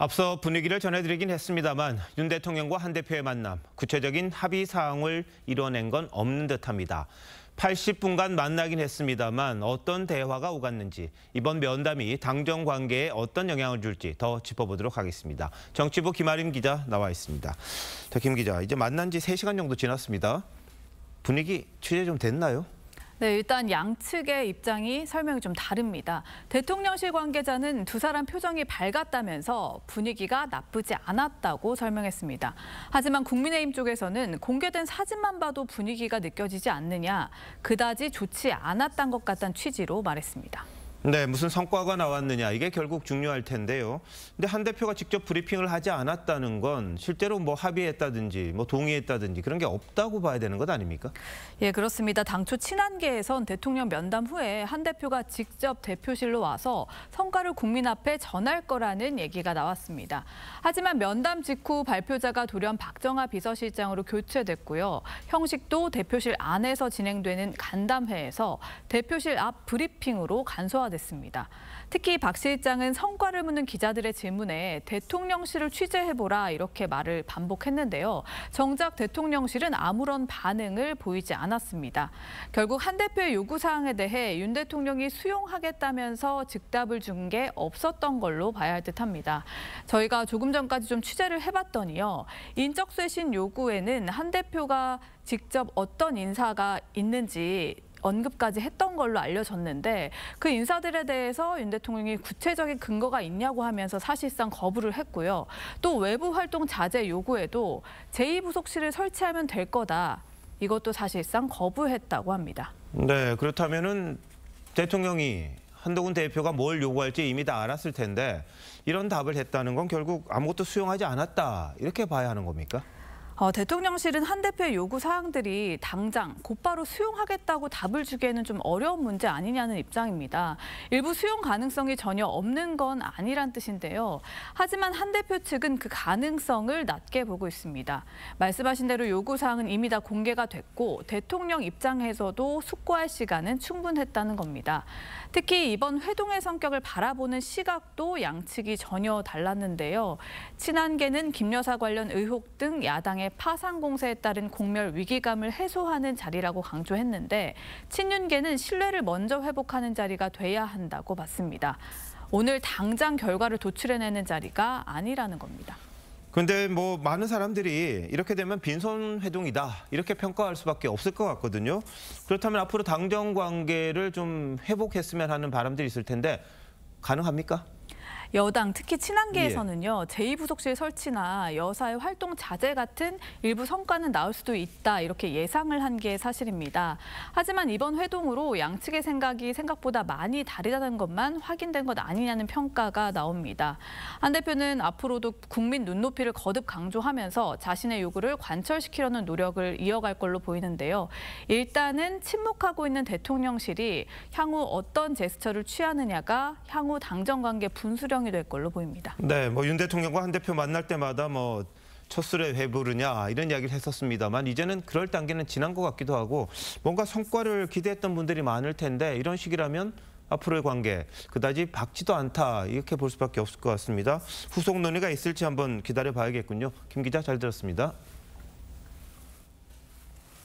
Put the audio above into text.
앞서 분위기를 전해드리긴 했습니다만 윤 대통령과 한 대표의 만남, 구체적인 합의 사항을 이뤄낸 건 없는 듯합니다. 80분간 만나긴 했습니다만 어떤 대화가 오갔는지 이번 면담이 당정 관계에 어떤 영향을 줄지 더 짚어보도록 하겠습니다. 정치부 김아림 기자 나와 있습니다. 김 기자, 이제 만난 지 3시간 정도 지났습니다. 분위기 취재 좀 됐나요? 네, 일단 양측의 입장이 설명이 좀 다릅니다. 대통령실 관계자는 두 사람 표정이 밝았다면서 분위기가 나쁘지 않았다고 설명했습니다. 하지만 국민의힘 쪽에서는 공개된 사진만 봐도 분위기가 느껴지지 않느냐, 그다지 좋지 않았던 것 같다는 취지로 말했습니다. 네, 무슨 성과가 나왔느냐 이게 결국 중요할 텐데요. 근데 한 대표가 직접 브리핑을 하지 않았다는 건 실제로 뭐 합의했다든지 뭐 동의했다든지 그런 게 없다고 봐야 되는 것 아닙니까? 예, 그렇습니다. 당초 친한계에선 대통령 면담 후에 한 대표가 직접 대표실로 와서 성과를 국민 앞에 전할 거라는 얘기가 나왔습니다. 하지만 면담 직후 발표자가 돌연 박정하 비서실장으로 교체됐고요. 형식도 대표실 안에서 진행되는 간담회에서 대표실 앞 브리핑으로 간소화 됐습니다 특히 박 실장은 성과를 묻는 기자들의 질문에 대통령실을 취재해보라 이렇게 말을 반복했는데요. 정작 대통령실은 아무런 반응을 보이지 않았습니다. 결국 한 대표의 요구사항에 대해 윤 대통령이 수용하겠다면서 즉답을 준 게 없었던 걸로 봐야 할 듯합니다. 저희가 조금 전까지 좀 취재를 해봤더니요. 인적쇄신 요구에는 한 대표가 직접 어떤 인사가 있는지 언급까지 했던 걸로 알려졌는데 그 인사들에 대해서 윤 대통령이 구체적인 근거가 있냐고 하면서 사실상 거부를 했고요. 또 외부 활동 자제 요구에도 제2부속실을 설치하면 될 거다. 이것도 사실상 거부했다고 합니다. 네, 그렇다면은 대통령이 한동훈 대표가 뭘 요구할지 이미 다 알았을 텐데 이런 답을 했다는 건 결국 아무것도 수용하지 않았다 이렇게 봐야 하는 겁니까? 어, 대통령실은 한 대표의 요구 사항들이 당장 곧바로 수용하겠다고 답을 주기에는 좀 어려운 문제 아니냐는 입장입니다. 일부 수용 가능성이 전혀 없는 건 아니란 뜻인데요. 하지만 한 대표 측은 그 가능성을 낮게 보고 있습니다. 말씀하신 대로 요구 사항은 이미 다 공개가 됐고 대통령 입장에서도 숙고할 시간은 충분했다는 겁니다. 특히 이번 회동의 성격을 바라보는 시각도 양측이 전혀 달랐는데요. 친한계는 김 여사 관련 의혹 등 야당의 파상 공세에 따른 공멸 위기감을 해소하는 자리라고 강조했는데 친윤계는 신뢰를 먼저 회복하는 자리가 돼야 한다고 봤습니다. 오늘 당장 결과를 도출해내는 자리가 아니라는 겁니다. 근데 뭐 많은 사람들이 이렇게 되면 빈손 회동이다 이렇게 평가할 수밖에 없을 것 같거든요. 그렇다면 앞으로 당정 관계를 좀 회복했으면 하는 바람들이 있을 텐데 가능합니까? 여당 특히 친한계에서는요. 예. 제2부속실 설치나 여사의 활동 자제 같은 일부 성과는 나올 수도 있다 이렇게 예상을 한 게 사실입니다. 하지만 이번 회동으로 양측의 생각이 생각보다 많이 다르다는 것만 확인된 것 아니냐는 평가가 나옵니다. 한 대표는 앞으로도 국민 눈높이를 거듭 강조하면서 자신의 요구를 관철시키려는 노력을 이어갈 걸로 보이는데요. 일단은 침묵하고 있는 대통령실이 향후 어떤 제스처를 취하느냐가 향후 당정관계 분수령 결정이 될 걸로 보입니다. 네, 뭐 윤 대통령과 한 대표 만날 때마다 뭐 첫술에 회 부르냐 이런 이야기를 했었습니다만 이제는 그럴 단계는 지난 것 같기도 하고 뭔가 성과를 기대했던 분들이 많을 텐데 이런 식이라면 앞으로의 관계 그다지 밝지도 않다 이렇게 볼 수밖에 없을 것 같습니다. 후속 논의가 있을지 한번 기다려 봐야겠군요. 김 기자 잘 들었습니다.